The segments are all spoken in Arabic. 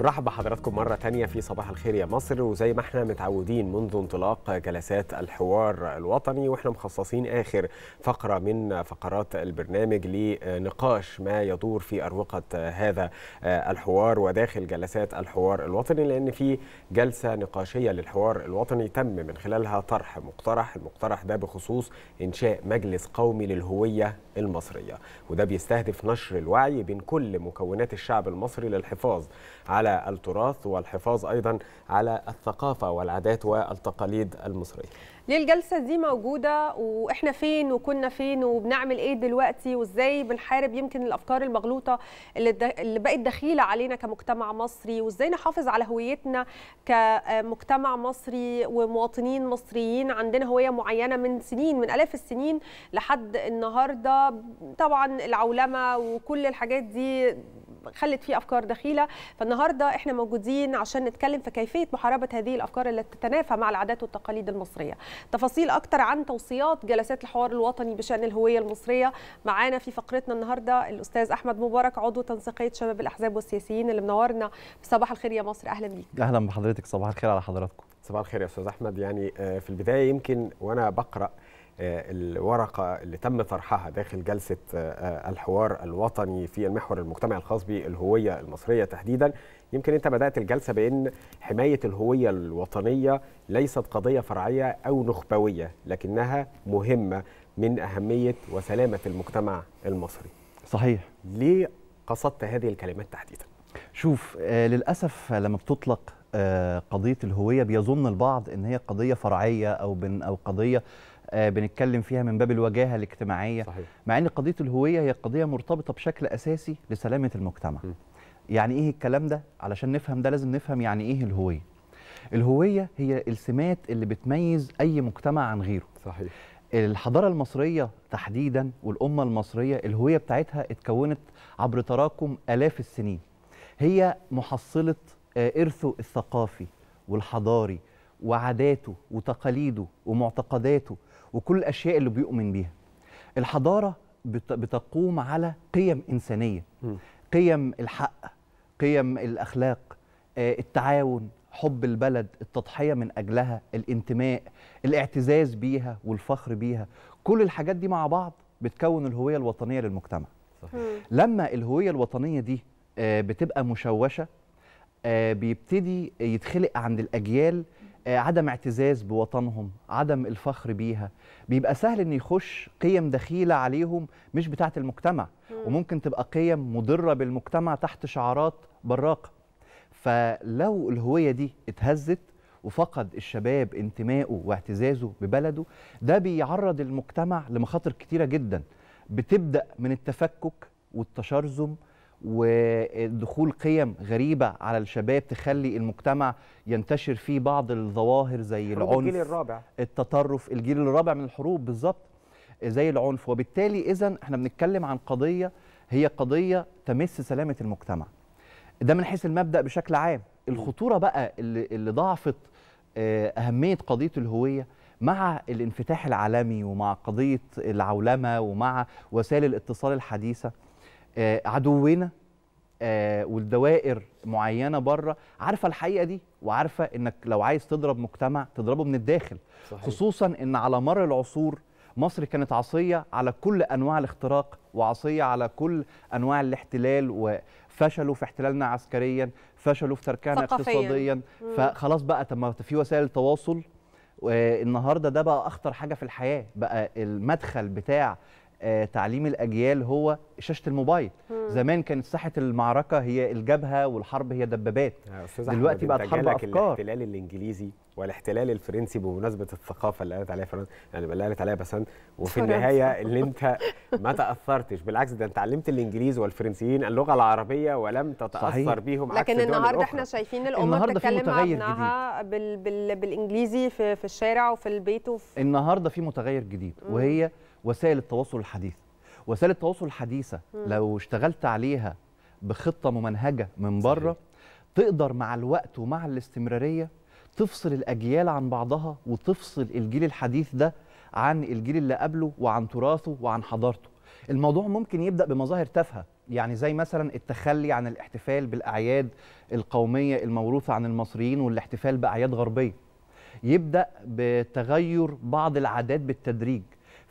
مرحبا بحضراتكم مرة تانية في صباح الخير يا مصر وزي ما احنا متعودين منذ انطلاق جلسات الحوار الوطني واحنا مخصصين آخر فقرة من فقرات البرنامج لنقاش ما يدور في أروقة هذا الحوار وداخل جلسات الحوار الوطني لأن في جلسة نقاشية للحوار الوطني تم من خلالها طرح مقترح المقترح ده بخصوص إنشاء مجلس قومي للهوية المصرية وده بيستهدف نشر الوعي بين كل مكونات الشعب المصري للحفاظ على على التراث والحفاظ أيضا على الثقافة والعادات والتقاليد المصرية ليه الجلسة دي موجودة وإحنا فين وكنا فين وبنعمل إيه دلوقتي وإزاي بنحارب يمكن الأفكار المغلوطة اللي بقت دخيلة علينا كمجتمع مصري وإزاي نحافظ على هويتنا كمجتمع مصري ومواطنين مصريين عندنا هوية معينة من سنين من آلاف السنين لحد النهاردة طبعا العولمة وكل الحاجات دي خلت فيه افكار دخيله فالنهارده احنا موجودين عشان نتكلم في كيفيه محاربه هذه الافكار التي تتنافى مع العادات والتقاليد المصريه تفاصيل اكتر عن توصيات جلسات الحوار الوطني بشان الهويه المصريه معانا في فقرتنا النهارده الاستاذ احمد مبارك عضو تنسيقيه شباب الاحزاب والسياسيين اللي منورنا صباح الخير يا مصر اهلا بيك اهلا بحضرتك صباح الخير على حضراتكم صباح الخير يا استاذ احمد يعني آه، في البدايه يمكن وانا بقرا آه، الورقة اللي تم طرحها داخل جلسة آه، آه، الحوار الوطني في المحور المجتمعي الخاص بالهوية المصرية تحديدا يمكن أنت بدأت الجلسة بأن حماية الهوية الوطنية ليست قضية فرعية أو نخبوية لكنها مهمة من أهمية وسلامة المجتمع المصري صحيح ليه قصدت هذه الكلمات تحديدا؟ شوف آه للأسف لما بتطلق آه قضية الهوية بيظن البعض أن هي قضية فرعية أو, بن أو قضية آه، بنتكلم فيها من باب الوجاهه الاجتماعيه صحيح. مع ان قضيه الهويه هي قضيه مرتبطه بشكل اساسي لسلامه المجتمع م. يعني ايه الكلام ده علشان نفهم ده لازم نفهم يعني ايه الهويه الهويه هي السمات اللي بتميز اي مجتمع عن غيره صحيح الحضاره المصريه تحديدا والامه المصريه الهويه بتاعتها اتكونت عبر تراكم الاف السنين هي محصله آه، ارثه الثقافي والحضاري وعاداته وتقاليده ومعتقداته وكل الاشياء اللي بيؤمن بيها الحضاره بتقوم على قيم انسانيه قيم الحق قيم الاخلاق آه، التعاون حب البلد التضحيه من اجلها الانتماء الاعتزاز بيها والفخر بيها كل الحاجات دي مع بعض بتكون الهويه الوطنيه للمجتمع لما الهويه الوطنيه دي آه، بتبقى مشوشه آه، بيبتدي يتخلق عند الاجيال آه، عدم اعتزاز بوطنهم عدم الفخر بيها بيبقى سهل ان يخش قيم دخيله عليهم مش بتاعه المجتمع وممكن تبقى قيم مضره بالمجتمع تحت شعارات براقه فلو الهويه دي اتهزت وفقد الشباب انتمائه واعتزازه ببلده ده بيعرض المجتمع لمخاطر كتيره جدا بتبدا من التفكك والتشرذم ودخول قيم غريبه على الشباب تخلي المجتمع ينتشر فيه بعض الظواهر زي العنف الجيل الرابع التطرف الجيل الرابع من الحروب بالظبط زي العنف وبالتالي اذا احنا بنتكلم عن قضيه هي قضيه تمس سلامه المجتمع ده من حيث المبدا بشكل عام الخطوره بقى اللي, اللي ضعفت آه، اهميه قضيه الهويه مع الانفتاح العالمي ومع قضيه العولمه ومع وسائل الاتصال الحديثه آه، عدونا آه، والدوائر معينه بره عارفه الحقيقه دي وعارفه انك لو عايز تضرب مجتمع تضربه من الداخل صحيح. خصوصا ان على مر العصور مصر كانت عصيه على كل انواع الاختراق وعصيه على كل انواع الاحتلال وفشلوا في احتلالنا عسكريا فشلوا في تركنا اقتصاديا فخلاص بقى طب في وسائل تواصل آه، النهارده ده بقى اخطر حاجه في الحياه بقى المدخل بتاع آه، تعليم الاجيال هو شاشه الموبايل مم. زمان كانت ساحه المعركه هي الجبهه والحرب هي دبابات دلوقتي بقت حرب افكار الاحتلال الانجليزي والاحتلال الفرنسي بمناسبه الثقافه اللي قالت عليها فرنسا يعني اللي قالت عليها بسان وفي النهايه اللي انت ما تاثرتش بالعكس ده انت علمت الانجليز والفرنسيين اللغه العربيه ولم تتاثر صحيح. بيهم لكن النهارده احنا شايفين الامه بتتكلم مع ابنها بال بال بالانجليزي في, في الشارع وفي البيت وفي النهارده في متغير جديد مم. وهي وسائل التواصل الحديث وسائل التواصل الحديثة مم. لو اشتغلت عليها بخطة ممنهجة من بره تقدر مع الوقت ومع الاستمرارية تفصل الأجيال عن بعضها وتفصل الجيل الحديث ده عن الجيل اللي قبله وعن تراثه وعن حضارته الموضوع ممكن يبدأ بمظاهر تافهة يعني زي مثلا التخلي عن الاحتفال بالأعياد القومية الموروثة عن المصريين والاحتفال بأعياد غربية يبدأ بتغير بعض العادات بالتدريج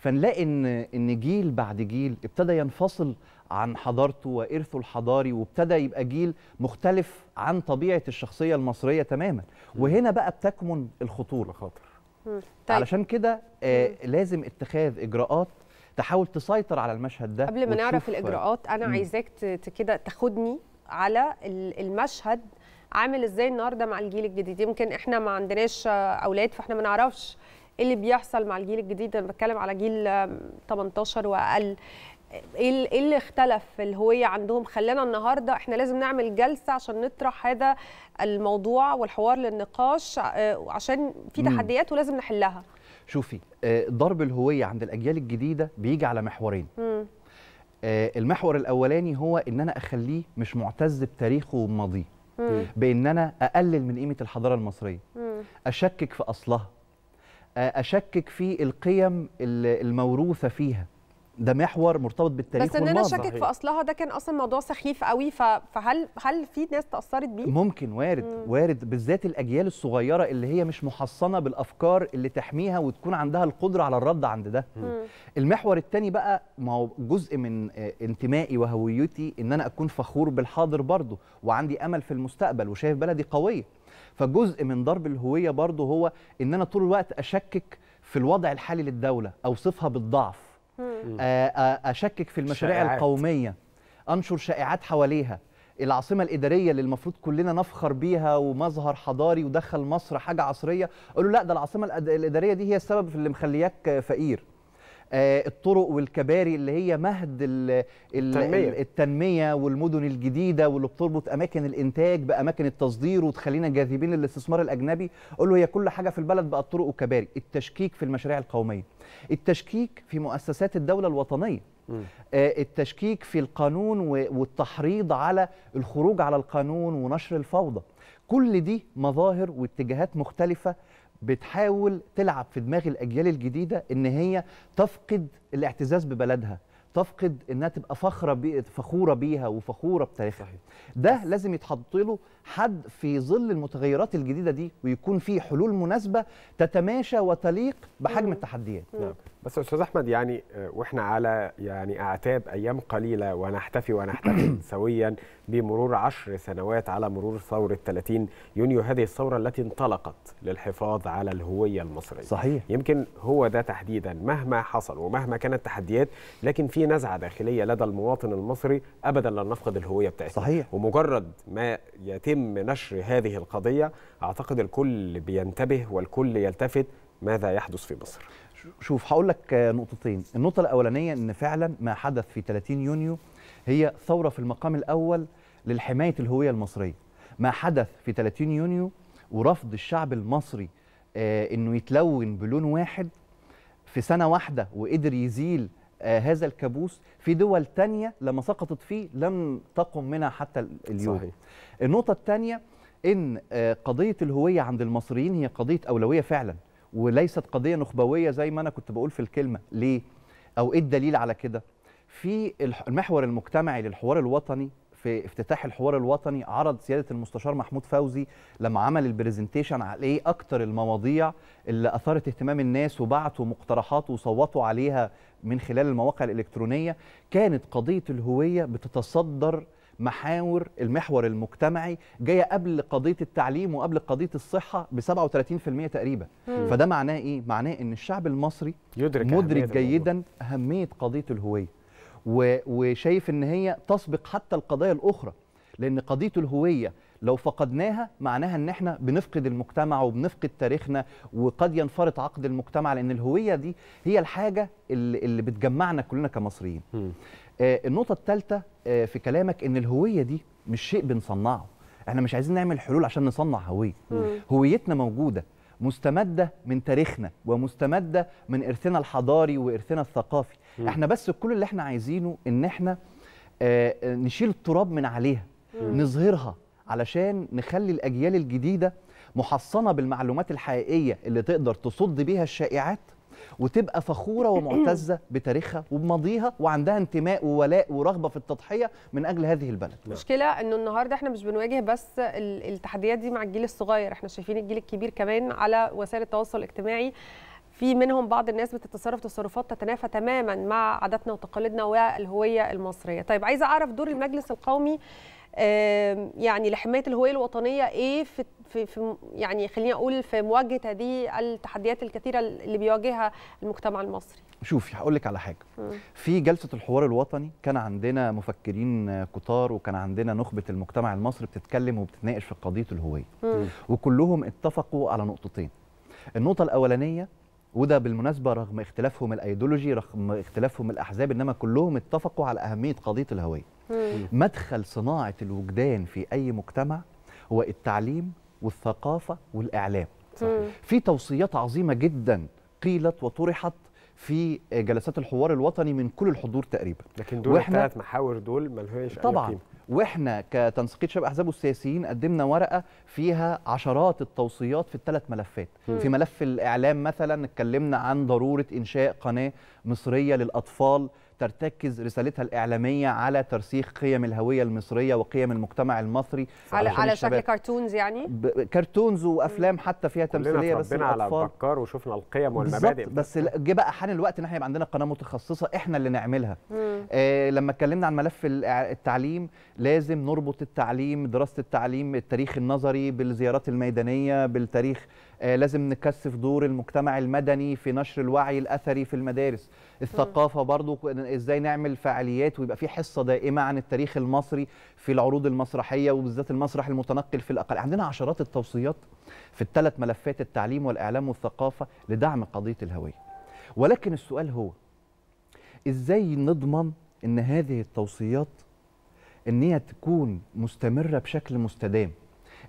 فنلاقي ان ان جيل بعد جيل ابتدى ينفصل عن حضارته وارثه الحضاري وابتدى يبقى جيل مختلف عن طبيعه الشخصيه المصريه تماما وهنا بقى بتكمن الخطوره خاطر طيب. علشان كده آه لازم اتخاذ اجراءات تحاول تسيطر على المشهد ده قبل ما نعرف الاجراءات انا عايزاك كده تاخدني على المشهد عامل ازاي النهارده مع الجيل الجديد يمكن احنا ما عندناش اولاد فاحنا ما نعرفش اللي بيحصل مع الجيل الجديد انا بتكلم على جيل 18 واقل إيه, ايه اللي اختلف في الهويه عندهم خلانا النهارده احنا لازم نعمل جلسه عشان نطرح هذا الموضوع والحوار للنقاش آه، عشان في تحديات ولازم نحلها شوفي آه، ضرب الهويه عند الاجيال الجديده بيجي على محورين مم. آه، المحور الاولاني هو ان انا اخليه مش معتز بتاريخه وماضيه بان انا اقلل من قيمه الحضاره المصريه مم. اشكك في اصلها اشكك في القيم الموروثه فيها ده محور مرتبط بالتاريخ بس ان انا اشكك في اصلها ده كان اصلا موضوع سخيف قوي فهل هل في ناس تاثرت بيه ممكن وارد مم. وارد بالذات الاجيال الصغيره اللي هي مش محصنه بالافكار اللي تحميها وتكون عندها القدره على الرد عند ده مم. المحور الثاني بقى ما هو جزء من آه، انتمائي وهويتي ان انا اكون فخور بالحاضر برضه وعندي امل في المستقبل وشايف بلدي قويه فجزء من ضرب الهويه برضه هو ان انا طول الوقت اشكك في الوضع الحالي للدوله اوصفها بالضعف آه، آه، اشكك في المشاريع شائعات. القوميه انشر شائعات حواليها العاصمه الاداريه اللي المفروض كلنا نفخر بيها ومظهر حضاري ودخل مصر حاجه عصريه اقول له لا ده العاصمه الاداريه دي هي السبب في اللي مخلياك فقير آه، الطرق والكباري اللي هي مهد التنمية. التنمية والمدن الجديدة واللي بتربط أماكن الإنتاج بأماكن التصدير وتخلينا جاذبين للاستثمار الأجنبي أقول له هي كل حاجة في البلد بقت طرق وكباري التشكيك في المشاريع القومية التشكيك في مؤسسات الدولة الوطنية آه، التشكيك في القانون والتحريض على الخروج على القانون ونشر الفوضى كل دي مظاهر واتجاهات مختلفة بتحاول تلعب في دماغ الاجيال الجديده ان هي تفقد الاعتزاز ببلدها تفقد انها تبقى فخره بي فخوره بيها وفخوره بتاريخها ده لازم يتحط له حد في ظل المتغيرات الجديده دي ويكون في حلول مناسبه تتماشى وتليق بحجم التحديات نعم. بس استاذ احمد يعني آه، واحنا على يعني اعتاب ايام قليله ونحتفي ونحتفل سويا بمرور عشر سنوات على مرور ثوره 30 يونيو هذه الثوره التي انطلقت للحفاظ على الهويه المصريه صحيح يمكن هو ده تحديدا مهما حصل ومهما كانت التحديات لكن في نزعه داخليه لدى المواطن المصري ابدا لن نفقد الهويه بتاعتنا صحيح ومجرد ما يتم نشر هذه القضيه اعتقد الكل بينتبه والكل يلتفت ماذا يحدث في مصر شوف هقول لك نقطتين النقطه الاولانيه ان فعلا ما حدث في 30 يونيو هي ثوره في المقام الاول للحمايه الهويه المصريه ما حدث في 30 يونيو ورفض الشعب المصري آه، انه يتلون بلون واحد في سنه واحده وقدر يزيل آه، هذا الكابوس في دول تانية لما سقطت فيه لم تقم منها حتى اليوم صحيح. النقطه الثانيه ان آه، قضيه الهويه عند المصريين هي قضيه اولويه فعلا وليست قضيه نخبويه زي ما انا كنت بقول في الكلمه ليه او ايه الدليل على كده في المحور المجتمعي للحوار الوطني في افتتاح الحوار الوطني عرض سياده المستشار محمود فوزي لما عمل البرزنتيشن على ايه اكتر المواضيع اللي اثارت اهتمام الناس وبعتوا مقترحات وصوتوا عليها من خلال المواقع الالكترونيه كانت قضيه الهويه بتتصدر محاور المحور المجتمعي جايه قبل قضيه التعليم وقبل قضيه الصحه ب 37% تقريبا مم. فده معناه ايه معناه ان الشعب المصري يدرك مدرك جيدا الموضوع. اهميه قضيه الهويه وشايف ان هي تسبق حتى القضايا الاخرى لان قضيه الهويه لو فقدناها معناها ان احنا بنفقد المجتمع وبنفقد تاريخنا وقد ينفرط عقد المجتمع لان الهويه دي هي الحاجه اللي, اللي بتجمعنا كلنا كمصريين آه، النقطه الثالثه آه، في كلامك ان الهويه دي مش شيء بنصنعه احنا مش عايزين نعمل حلول عشان نصنع هويه هويتنا موجوده مستمده من تاريخنا ومستمده من ارثنا الحضاري وارثنا الثقافي احنا بس كل اللي احنا عايزينه ان احنا آه نشيل التراب من عليها نظهرها علشان نخلي الاجيال الجديده محصنه بالمعلومات الحقيقيه اللي تقدر تصد بيها الشائعات وتبقى فخوره ومعتزه بتاريخها وبماضيها وعندها انتماء وولاء ورغبه في التضحيه من اجل هذه البلد المشكله نعم. انه النهارده احنا مش بنواجه بس التحديات دي مع الجيل الصغير احنا شايفين الجيل الكبير كمان على وسائل التواصل الاجتماعي في منهم بعض الناس بتتصرف تصرفات تتنافى تماما مع عاداتنا وتقاليدنا والهويه المصريه طيب عايزه اعرف دور المجلس القومي يعني لحمايه الهويه الوطنيه ايه في, في, يعني خليني اقول في مواجهه هذه التحديات الكثيره اللي بيواجهها المجتمع المصري شوفي هقول لك على حاجه في جلسه الحوار الوطني كان عندنا مفكرين كتار وكان عندنا نخبه المجتمع المصري بتتكلم وبتتناقش في قضيه الهويه وكلهم اتفقوا على نقطتين النقطه الاولانيه وده بالمناسبه رغم اختلافهم الايديولوجي رغم اختلافهم الاحزاب انما كلهم اتفقوا على اهميه قضيه الهويه مدخل صناعه الوجدان في اي مجتمع هو التعليم والثقافه والاعلام صحيح. في توصيات عظيمه جدا قيلت وطرحت في جلسات الحوار الوطني من كل الحضور تقريبا لكن دول الثلاث محاور دول ما لهمش طبعا أي قيمة. واحنا كتنسيقيه شباب احزاب والسياسيين قدمنا ورقه فيها عشرات التوصيات في الثلاث ملفات م. في ملف الاعلام مثلا اتكلمنا عن ضروره انشاء قناه مصريه للاطفال ترتكز رسالتها الإعلامية على ترسيخ قيم الهوية المصرية وقيم المجتمع المصري على على شكل كرتونز يعني كرتونز وأفلام حتى فيها تمثيلية بس على بكار وشفنا القيم والمبادئ بس جه بقى حان الوقت ان احنا يبقى عندنا قناة متخصصة احنا اللي نعملها آه لما اتكلمنا عن ملف التعليم لازم نربط التعليم دراسة التعليم التاريخ النظري بالزيارات الميدانية بالتاريخ آه، لازم نكثف دور المجتمع المدني في نشر الوعي الاثري في المدارس الثقافه برضو ازاي نعمل فعاليات ويبقى في حصه دائمه عن التاريخ المصري في العروض المسرحيه وبالذات المسرح المتنقل في الاقل عندنا عشرات التوصيات في الثلاث ملفات التعليم والاعلام والثقافه لدعم قضيه الهويه ولكن السؤال هو ازاي نضمن ان هذه التوصيات ان هي تكون مستمره بشكل مستدام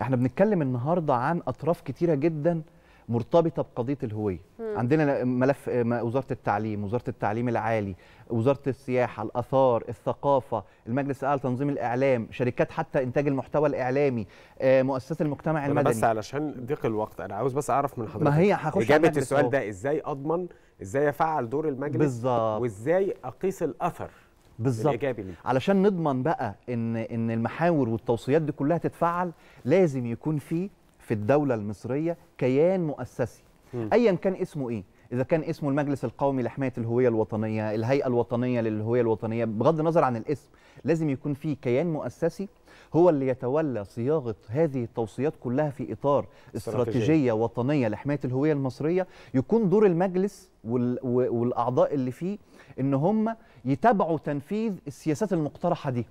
احنا بنتكلم النهارده عن اطراف كتيره جدا مرتبطه بقضيه الهويه مم. عندنا ملف وزاره التعليم وزاره التعليم العالي وزاره السياحه الاثار الثقافه المجلس الاعلى لتنظيم الاعلام شركات حتى انتاج المحتوى الاعلامي آه، مؤسسات المجتمع المدني بس علشان ضيق الوقت انا عاوز بس اعرف من حضرتك ما هي هخش اجابه السؤال ده ازاي اضمن ازاي افعل دور المجلس بالظبط وازاي اقيس الاثر بالظبط علشان نضمن بقى ان ان المحاور والتوصيات دي كلها تتفعل لازم يكون في في الدوله المصريه كيان مؤسسي ايا كان اسمه ايه اذا كان اسمه المجلس القومي لحمايه الهويه الوطنيه الهيئه الوطنيه للهويه الوطنيه بغض النظر عن الاسم لازم يكون في كيان مؤسسي هو اللي يتولى صياغه هذه التوصيات كلها في اطار استراتيجيه, استراتيجية وطنيه لحمايه الهويه المصريه يكون دور المجلس والاعضاء اللي فيه ان هم يتابعوا تنفيذ السياسات المقترحه دي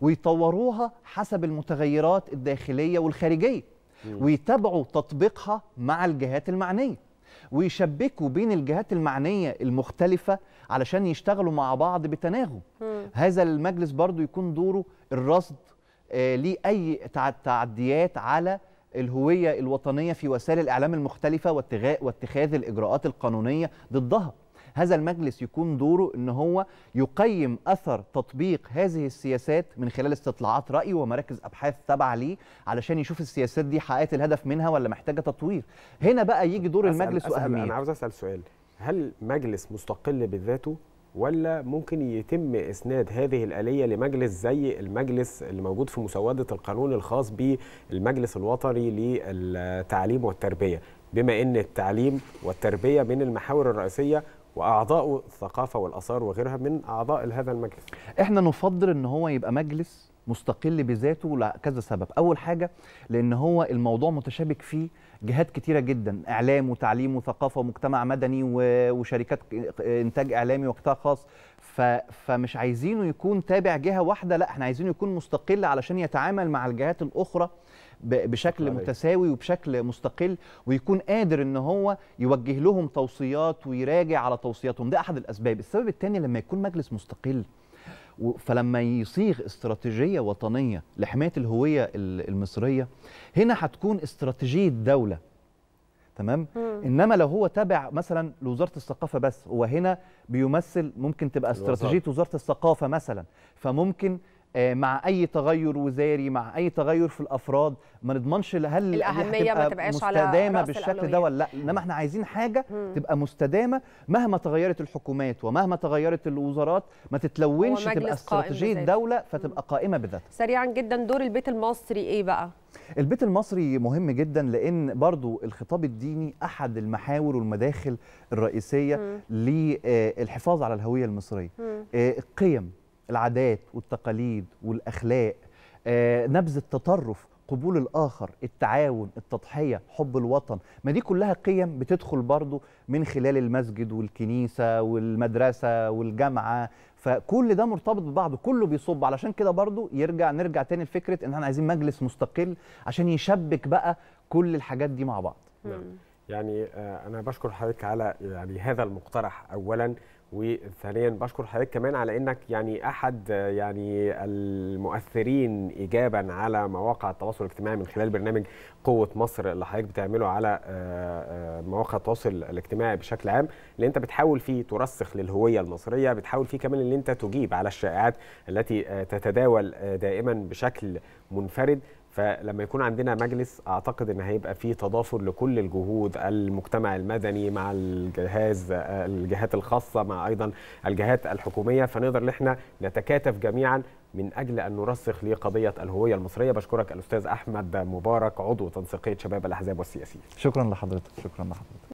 ويطوروها حسب المتغيرات الداخليه والخارجيه ويتابعوا تطبيقها مع الجهات المعنيه ويشبكوا بين الجهات المعنيه المختلفه علشان يشتغلوا مع بعض بتناغم هذا المجلس برضو يكون دوره الرصد آه، ليه أي تعديات على الهوية الوطنية في وسائل الإعلام المختلفة واتخاذ الإجراءات القانونية ضدها هذا المجلس يكون دوره ان هو يقيم اثر تطبيق هذه السياسات من خلال استطلاعات راي ومراكز ابحاث تابعه ليه علشان يشوف السياسات دي حققت الهدف منها ولا محتاجه تطوير هنا بقى يجي دور أسأل المجلس واهميه انا عاوز اسال سؤال هل مجلس مستقل بذاته ولا ممكن يتم اسناد هذه الاليه لمجلس زي المجلس اللي موجود في مسوده القانون الخاص بالمجلس الوطني للتعليم والتربيه بما ان التعليم والتربيه من المحاور الرئيسيه واعضاء الثقافه والاثار وغيرها من اعضاء هذا المجلس احنا نفضل ان هو يبقى مجلس مستقل بذاته لكذا سبب اول حاجه لان هو الموضوع متشابك فيه جهات كتيره جدا اعلام وتعليم وثقافه ومجتمع مدني وشركات انتاج اعلامي وقطاع خاص فمش عايزينه يكون تابع جهه واحده لا احنا عايزينه يكون مستقل علشان يتعامل مع الجهات الاخرى بشكل عليك. متساوي وبشكل مستقل ويكون قادر ان هو يوجه لهم توصيات ويراجع على توصياتهم ده احد الاسباب السبب الثاني لما يكون مجلس مستقل فلما يصيغ استراتيجيه وطنيه لحمايه الهويه المصريه هنا هتكون استراتيجيه دوله تمام مم. انما لو هو تابع مثلا لوزاره الثقافه بس هو هنا بيمثل ممكن تبقى استراتيجيه وزاره الثقافه مثلا فممكن آه، مع اي تغير وزاري مع اي تغير في الافراد ما نضمنش هل الاهميه ما تبقاش مستدامه على بالشكل ده ولا لا انما احنا عايزين حاجه مم. تبقى مستدامه مهما تغيرت الحكومات ومهما تغيرت الوزارات ما تتلونش تبقى استراتيجيه دوله فتبقى قائمه بذاتها سريعا جدا دور البيت المصري ايه بقى البيت المصري مهم جدا لان برضو الخطاب الديني احد المحاور والمداخل الرئيسيه للحفاظ على الهويه المصريه مم. القيم آه، العادات والتقاليد والاخلاق آه، نبذ التطرف قبول الاخر التعاون التضحيه حب الوطن ما دي كلها قيم بتدخل برضو من خلال المسجد والكنيسه والمدرسه والجامعه فكل ده مرتبط ببعضه كله بيصب علشان كده برضو يرجع نرجع تاني لفكره ان احنا عايزين مجلس مستقل عشان يشبك بقى كل الحاجات دي مع بعض نعم. يعني آه، انا بشكر حضرتك على يعني هذا المقترح اولا وثانيا بشكر حضرتك كمان على انك يعني احد يعني المؤثرين ايجابا على مواقع التواصل الاجتماعي من خلال برنامج قوه مصر اللي حضرتك بتعمله على آه، آه، مواقع التواصل الاجتماعي بشكل عام اللي انت بتحاول فيه ترسخ للهويه المصريه بتحاول فيه كمان ان انت تجيب على الشائعات التي آه، تتداول دائما بشكل منفرد فلما يكون عندنا مجلس اعتقد ان هيبقى فيه تضافر لكل الجهود المجتمع المدني مع الجهاز الجهات الخاصه مع ايضا الجهات الحكوميه فنقدر ان احنا نتكاتف جميعا من اجل ان نرسخ لقضيه الهويه المصريه بشكرك الاستاذ احمد مبارك عضو تنسيقيه شباب الاحزاب والسياسيين شكرا لحضرتك شكرا لحضرتك